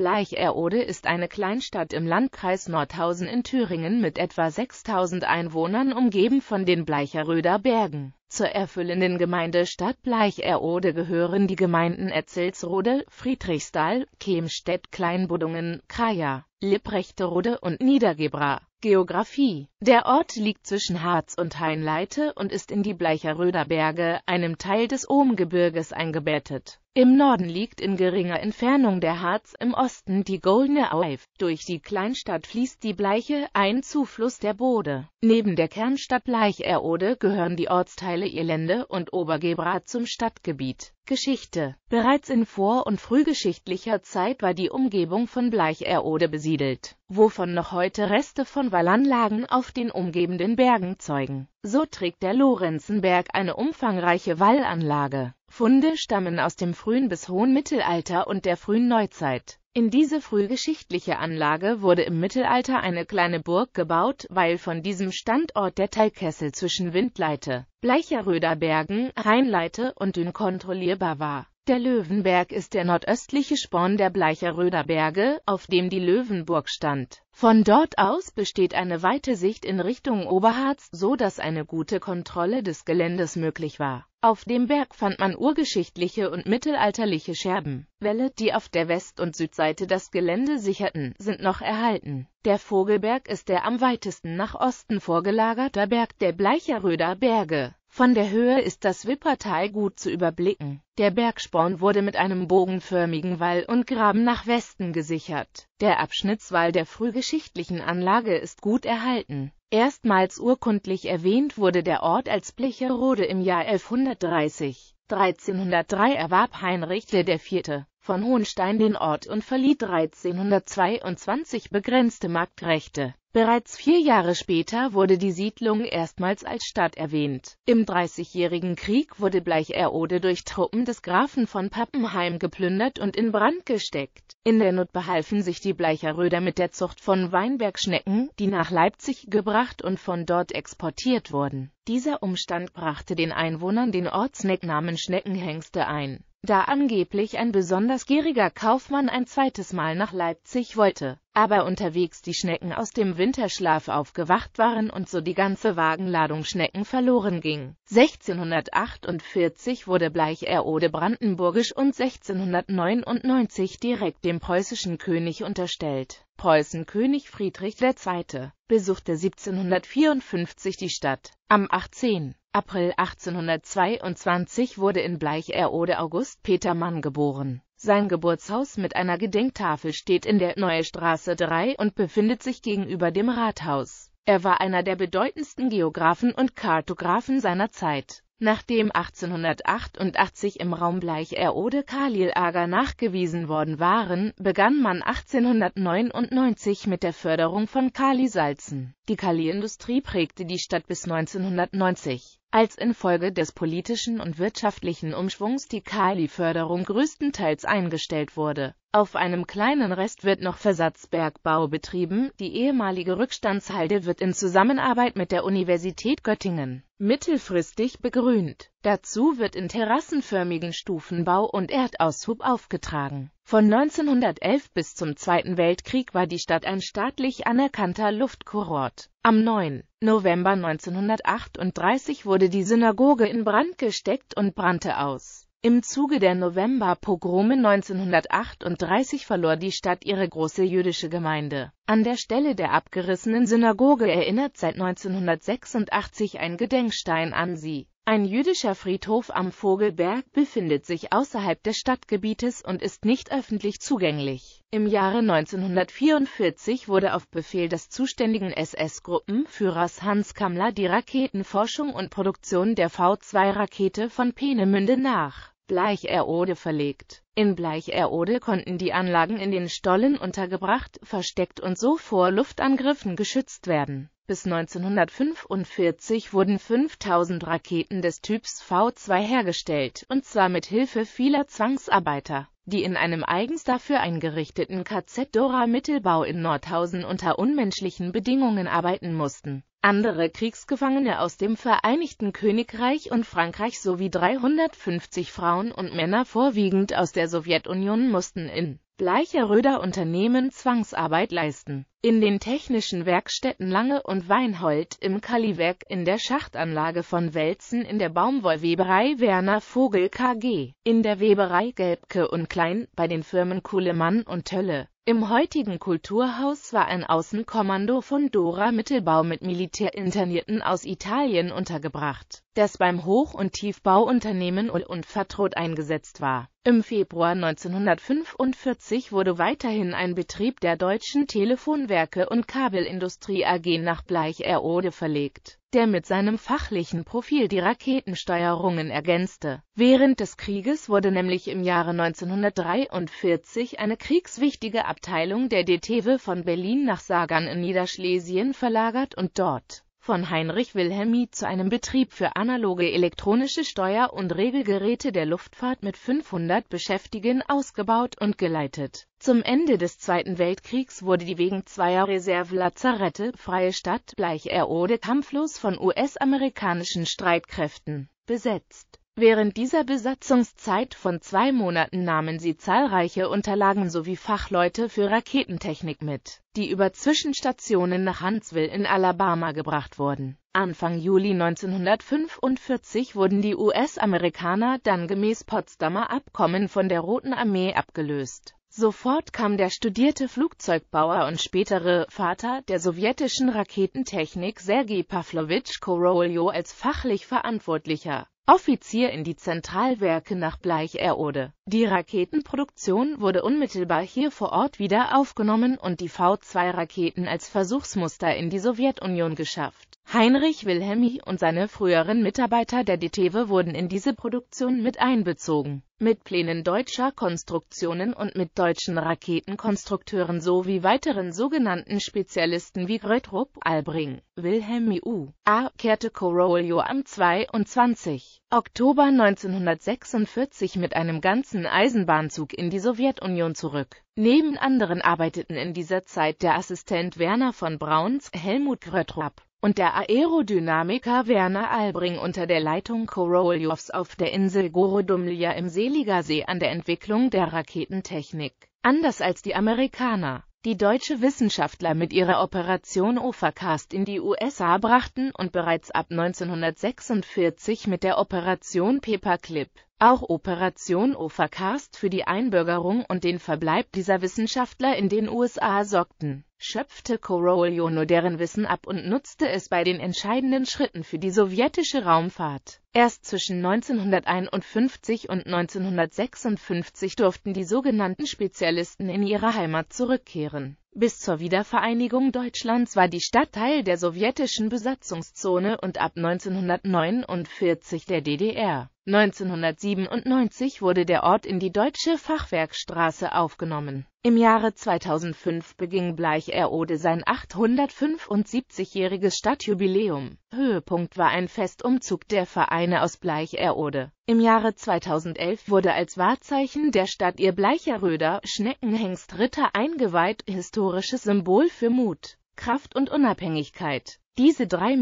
Bleicherode ist eine Kleinstadt im Landkreis Nordhausen in Thüringen mit etwa 6000 Einwohnern umgeben von den Bleicheröder Bergen. Zur erfüllenden Gemeinde Stadt Bleicherode gehören die Gemeinden Etzelsrode, Friedrichsthal, Kemstedt, Kleinbuddungen, Kraja, Lipprechterode und Niedergebra. Geografie Der Ort liegt zwischen Harz und Hainleite und ist in die Bleicheröder Berge, einem Teil des Ohmgebirges, eingebettet. Im Norden liegt in geringer Entfernung der Harz, im Osten die Goldene Alf. Durch die Kleinstadt fließt die Bleiche, ein Zufluss der Bode. Neben der Kernstadt Bleicherode gehören die Ortsteile Irlende und Obergebra zum Stadtgebiet Geschichte. Bereits in vor- und frühgeschichtlicher Zeit war die Umgebung von Bleicherode besiedelt, wovon noch heute Reste von Wallanlagen auf den umgebenden Bergen zeugen. So trägt der Lorenzenberg eine umfangreiche Wallanlage. Funde stammen aus dem frühen bis hohen Mittelalter und der frühen Neuzeit. In diese frühgeschichtliche Anlage wurde im Mittelalter eine kleine Burg gebaut, weil von diesem Standort der Teilkessel zwischen Windleite, Bleicheröder Bergen, Rheinleite und Dünn kontrollierbar war. Der Löwenberg ist der nordöstliche Sporn der Bleicheröder Berge, auf dem die Löwenburg stand. Von dort aus besteht eine weite Sicht in Richtung Oberharz, so dass eine gute Kontrolle des Geländes möglich war. Auf dem Berg fand man urgeschichtliche und mittelalterliche Scherben. Wälle, die auf der West- und Südseite das Gelände sicherten, sind noch erhalten. Der Vogelberg ist der am weitesten nach Osten vorgelagerte Berg der Bleicheröder Berge. Von der Höhe ist das Wippertal gut zu überblicken. Der Bergsporn wurde mit einem bogenförmigen Wall und Graben nach Westen gesichert. Der Abschnittswall der frühgeschichtlichen Anlage ist gut erhalten. Erstmals urkundlich erwähnt wurde der Ort als Blecherode im Jahr 1130. 1303 erwarb Heinrich IV. von Hohenstein den Ort und verlieh 1322 begrenzte Marktrechte Bereits vier Jahre später wurde die Siedlung erstmals als Stadt erwähnt. Im Dreißigjährigen Krieg wurde Bleicherode durch Truppen des Grafen von Pappenheim geplündert und in Brand gesteckt. In der Not behalfen sich die Bleicheröder mit der Zucht von Weinbergschnecken, die nach Leipzig gebracht und von dort exportiert wurden. Dieser Umstand brachte den Einwohnern den Ortsnecknamen Schneckenhengste ein da angeblich ein besonders gieriger Kaufmann ein zweites Mal nach Leipzig wollte, aber unterwegs die Schnecken aus dem Winterschlaf aufgewacht waren und so die ganze Wagenladung Schnecken verloren ging. 1648 wurde Bleich Bleicherode brandenburgisch und 1699 direkt dem preußischen König unterstellt. Preußenkönig Friedrich II. besuchte 1754 die Stadt. Am 18. April 1822 wurde in Bleicherode August Peter Mann geboren. Sein Geburtshaus mit einer Gedenktafel steht in der Neue Straße 3 und befindet sich gegenüber dem Rathaus. Er war einer der bedeutendsten Geographen und Kartographen seiner Zeit. Nachdem 1888 im Raum Bleich-Erode Kalilager nachgewiesen worden waren, begann man 1899 mit der Förderung von Kalisalzen. Die Kaliindustrie prägte die Stadt bis 1990, als infolge des politischen und wirtschaftlichen Umschwungs die Kaliförderung größtenteils eingestellt wurde. Auf einem kleinen Rest wird noch Versatzbergbau betrieben, die ehemalige Rückstandshalde wird in Zusammenarbeit mit der Universität Göttingen mittelfristig begrünt. Dazu wird in terrassenförmigen Stufenbau und Erdaushub aufgetragen. Von 1911 bis zum Zweiten Weltkrieg war die Stadt ein staatlich anerkannter Luftkurort. Am 9. November 1938 wurde die Synagoge in Brand gesteckt und brannte aus im Zuge der November-Pogrome 1938 verlor die Stadt ihre große jüdische Gemeinde. An der Stelle der abgerissenen Synagoge erinnert seit 1986 ein Gedenkstein an sie ein jüdischer Friedhof am Vogelberg befindet sich außerhalb des Stadtgebietes und ist nicht öffentlich zugänglich. Im Jahre 1944 wurde auf Befehl des zuständigen SS-Gruppenführers Hans Kammler die Raketenforschung und Produktion der V-2-Rakete von Peenemünde nach Bleicherode verlegt. In Bleicherode konnten die Anlagen in den Stollen untergebracht, versteckt und so vor Luftangriffen geschützt werden bis 1945 wurden 5000 Raketen des Typs V2 hergestellt, und zwar mit Hilfe vieler Zwangsarbeiter, die in einem eigens dafür eingerichteten KZ Dora Mittelbau in Nordhausen unter unmenschlichen Bedingungen arbeiten mussten. Andere Kriegsgefangene aus dem Vereinigten Königreich und Frankreich sowie 350 Frauen und Männer vorwiegend aus der Sowjetunion mussten in Bleicheröder Unternehmen Zwangsarbeit leisten in den technischen Werkstätten Lange und Weinhold, im Kaliwerk, in der Schachtanlage von Welzen, in der Baumwollweberei Werner Vogel KG, in der Weberei Gelbke und Klein, bei den Firmen Kuhlemann und Tölle. Im heutigen Kulturhaus war ein Außenkommando von Dora Mittelbau mit Militärinternierten aus Italien untergebracht, das beim Hoch- und Tiefbauunternehmen Ull und Vertrot eingesetzt war. Im Februar 1945 wurde weiterhin ein Betrieb der Deutschen Telefon Steinwerke und Kabelindustrie AG nach Bleicherode verlegt, der mit seinem fachlichen Profil die Raketensteuerungen ergänzte. Während des Krieges wurde nämlich im Jahre 1943 eine kriegswichtige Abteilung der DTW von Berlin nach Sagan in Niederschlesien verlagert und dort von Heinrich Wilhelmi zu einem Betrieb für analoge elektronische Steuer- und Regelgeräte der Luftfahrt mit 500 Beschäftigten ausgebaut und geleitet. Zum Ende des Zweiten Weltkriegs wurde die wegen zweier Reservelazarette freie Stadt Bleicherode kampflos von US-amerikanischen Streitkräften besetzt Während dieser Besatzungszeit von zwei Monaten nahmen sie zahlreiche Unterlagen sowie Fachleute für Raketentechnik mit, die über Zwischenstationen nach Huntsville in Alabama gebracht wurden. Anfang Juli 1945 wurden die US-Amerikaner dann gemäß Potsdamer Abkommen von der Roten Armee abgelöst. Sofort kam der studierte Flugzeugbauer und spätere Vater der sowjetischen Raketentechnik Sergei Pawlowitsch Koroljow als fachlich Verantwortlicher Offizier in die Zentralwerke nach Bleicherode. Die Raketenproduktion wurde unmittelbar hier vor Ort wieder aufgenommen und die V-2-Raketen als Versuchsmuster in die Sowjetunion geschafft. Heinrich Wilhelmi und seine früheren Mitarbeiter der DTeW wurden in diese Produktion mit einbezogen. Mit Plänen deutscher Konstruktionen und mit deutschen Raketenkonstrukteuren sowie weiteren sogenannten Spezialisten wie Grötrup, Albring, Wilhelmi U. A. kehrte Corolio am 22. Oktober 1946 mit einem ganzen Eisenbahnzug in die Sowjetunion zurück. Neben anderen arbeiteten in dieser Zeit der Assistent Werner von Brauns Helmut Grötrup und der Aerodynamiker Werner Albring unter der Leitung Koroljows auf der Insel Gorodumlia im Seligersee an der Entwicklung der Raketentechnik. Anders als die Amerikaner, die deutsche Wissenschaftler mit ihrer Operation Overcast in die USA brachten und bereits ab 1946 mit der Operation Paperclip auch Operation Overcast für die Einbürgerung und den Verbleib dieser Wissenschaftler in den USA sorgten, schöpfte nur deren Wissen ab und nutzte es bei den entscheidenden Schritten für die sowjetische Raumfahrt. Erst zwischen 1951 und 1956 durften die sogenannten Spezialisten in ihre Heimat zurückkehren bis zur Wiedervereinigung Deutschlands war die Stadt Teil der sowjetischen Besatzungszone und ab 1949 der DDR. 1997 wurde der Ort in die Deutsche Fachwerkstraße aufgenommen im Jahre 2005 beging Bleicherode sein 875-jähriges Stadtjubiläum. Höhepunkt war ein Festumzug der Vereine aus Bleicherode. Im Jahre 2011 wurde als Wahrzeichen der Stadt ihr Bleicheröder Schneckenhengst-Ritter eingeweiht, historisches Symbol für Mut. Kraft und Unabhängigkeit. Diese 3,20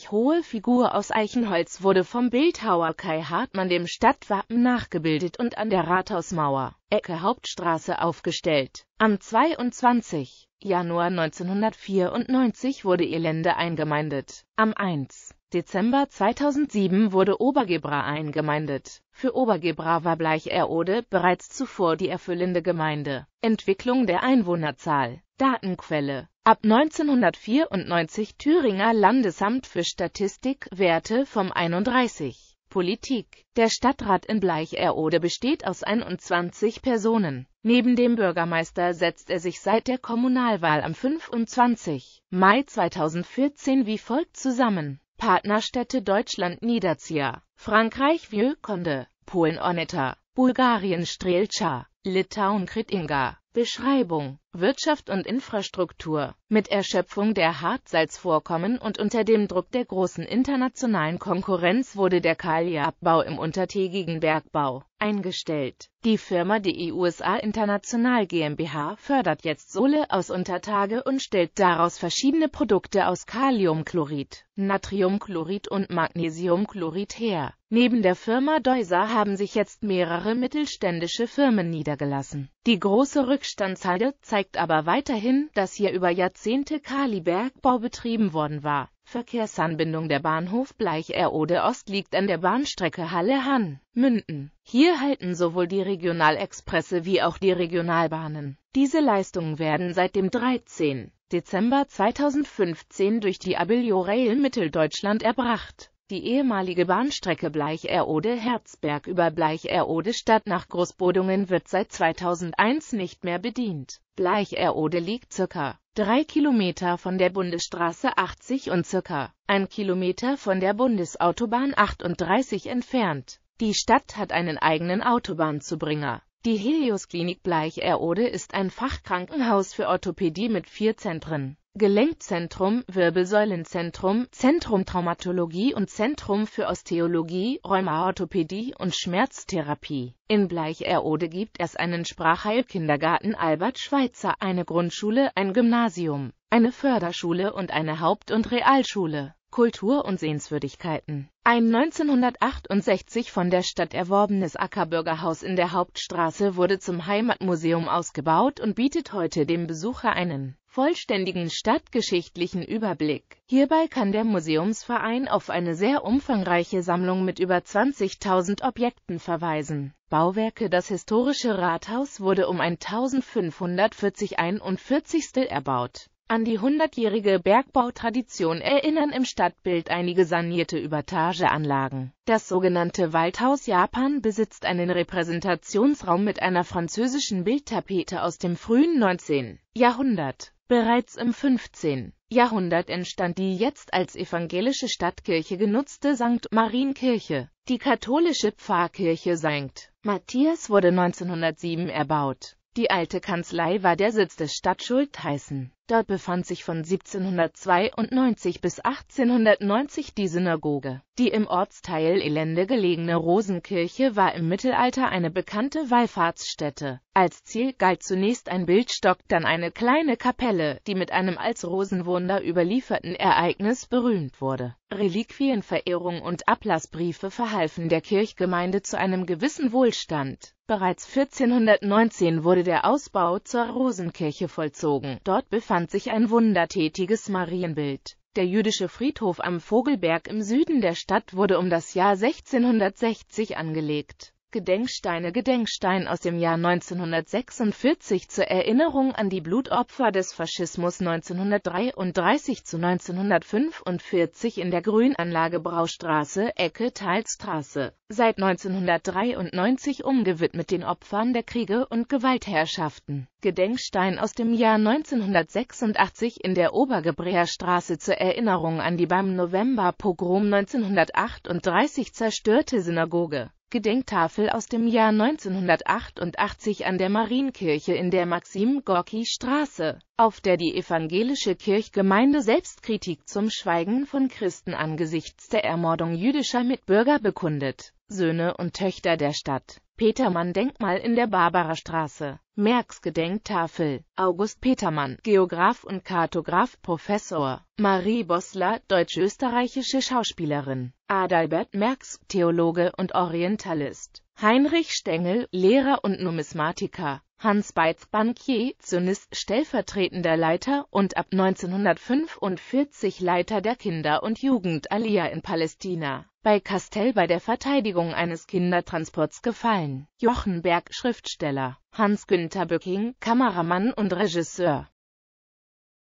Meter hohe Figur aus Eichenholz wurde vom Bildhauer Kai Hartmann dem Stadtwappen nachgebildet und an der Rathausmauer, Ecke Hauptstraße aufgestellt. Am 22. Januar 1994 wurde ihr Lände eingemeindet. Am 1. Dezember 2007 wurde Obergebra eingemeindet. Für Obergebra war Bleicherode bereits zuvor die erfüllende Gemeinde. Entwicklung der Einwohnerzahl Datenquelle Ab 1994 Thüringer Landesamt für Statistik Werte vom 31. Politik Der Stadtrat in Bleicherode besteht aus 21 Personen. Neben dem Bürgermeister setzt er sich seit der Kommunalwahl am 25. Mai 2014 wie folgt zusammen. Partnerstädte Deutschland Niederzieher, Frankreich Vieux Conde, Polen Oneta, Bulgarien Strelcha, Litauen Kritinga. Beschreibung Wirtschaft und Infrastruktur. Mit Erschöpfung der Hartsalzvorkommen und unter dem Druck der großen internationalen Konkurrenz wurde der Kaliabbau im untertägigen Bergbau eingestellt. Die Firma DE USA International GmbH fördert jetzt Sohle aus Untertage und stellt daraus verschiedene Produkte aus Kaliumchlorid, Natriumchlorid und Magnesiumchlorid her. Neben der Firma Deuser haben sich jetzt mehrere mittelständische Firmen niedergelassen. Die große Rückstandshalde zeigt zeigt aber weiterhin, dass hier über Jahrzehnte Kalibergbau betrieben worden war. Verkehrsanbindung Der Bahnhof Bleicherode Ost liegt an der Bahnstrecke Halle-Hann, Münden. Hier halten sowohl die Regionalexpresse wie auch die Regionalbahnen. Diese Leistungen werden seit dem 13. Dezember 2015 durch die Abilio Rail Mitteldeutschland erbracht. Die ehemalige Bahnstrecke Bleicherode-Herzberg über Bleicherode-Stadt nach Großbodungen wird seit 2001 nicht mehr bedient. Bleicherode liegt ca. 3 Kilometer von der Bundesstraße 80 und ca. 1 Kilometer von der Bundesautobahn 38 entfernt. Die Stadt hat einen eigenen Autobahnzubringer. Die Helios Klinik Bleicherode ist ein Fachkrankenhaus für Orthopädie mit vier Zentren. Gelenkzentrum, Wirbelsäulenzentrum, Zentrum Traumatologie und Zentrum für Osteologie, Rheumaorthopädie und Schmerztherapie. In Bleicherode gibt es einen Sprachheilkindergarten Albert Schweitzer, eine Grundschule, ein Gymnasium, eine Förderschule und eine Haupt- und Realschule. Kultur und Sehenswürdigkeiten. Ein 1968 von der Stadt erworbenes Ackerbürgerhaus in der Hauptstraße wurde zum Heimatmuseum ausgebaut und bietet heute dem Besucher einen vollständigen stadtgeschichtlichen Überblick. Hierbei kann der Museumsverein auf eine sehr umfangreiche Sammlung mit über 20.000 Objekten verweisen. Bauwerke Das historische Rathaus wurde um 1540 41. erbaut. An die hundertjährige Bergbautradition erinnern im Stadtbild einige sanierte Übertageanlagen. Das sogenannte Waldhaus Japan besitzt einen Repräsentationsraum mit einer französischen Bildtapete aus dem frühen 19. Jahrhundert. Bereits im 15. Jahrhundert entstand die jetzt als evangelische Stadtkirche genutzte St. Marienkirche. Die katholische Pfarrkirche St. Matthias wurde 1907 erbaut. Die alte Kanzlei war der Sitz des Stadtschultheißen. Dort befand sich von 1792 bis 1890 die Synagoge. Die im Ortsteil Elende gelegene Rosenkirche war im Mittelalter eine bekannte Wallfahrtsstätte. Als Ziel galt zunächst ein Bildstock, dann eine kleine Kapelle, die mit einem als Rosenwunder überlieferten Ereignis berühmt wurde. Reliquienverehrung und Ablassbriefe verhalfen der Kirchgemeinde zu einem gewissen Wohlstand. Bereits 1419 wurde der Ausbau zur Rosenkirche vollzogen. Dort befand befand sich ein wundertätiges Marienbild. Der jüdische Friedhof am Vogelberg im Süden der Stadt wurde um das Jahr 1660 angelegt Gedenksteine Gedenkstein aus dem Jahr 1946 zur Erinnerung an die Blutopfer des Faschismus 1933 zu 1945 in der Grünanlage Braustraße, Ecke Talstraße, seit 1993 umgewidmet den Opfern der Kriege und Gewaltherrschaften. Gedenkstein aus dem Jahr 1986 in der Obergebräerstraße zur Erinnerung an die beim Novemberpogrom 1938 zerstörte Synagoge. Gedenktafel aus dem Jahr 1988 an der Marienkirche in der Maxim-Gorki-Straße, auf der die evangelische Kirchgemeinde Selbstkritik zum Schweigen von Christen angesichts der Ermordung jüdischer Mitbürger bekundet Söhne und Töchter der Stadt. Petermann Denkmal in der Barbarastraße. Merks Gedenktafel. August Petermann, Geograf und Kartograf Professor. Marie Bossler, deutsch-österreichische Schauspielerin. Adalbert Merks, Theologe und Orientalist. Heinrich Stengel, Lehrer und Numismatiker. Hans Beitz Bankier, zunächst stellvertretender Leiter und ab 1945 Leiter der Kinder- und Jugendalia in Palästina. Bei Castell bei der Verteidigung eines Kindertransports gefallen. Jochen Berg Schriftsteller, Hans-Günther Böcking, Kameramann und Regisseur.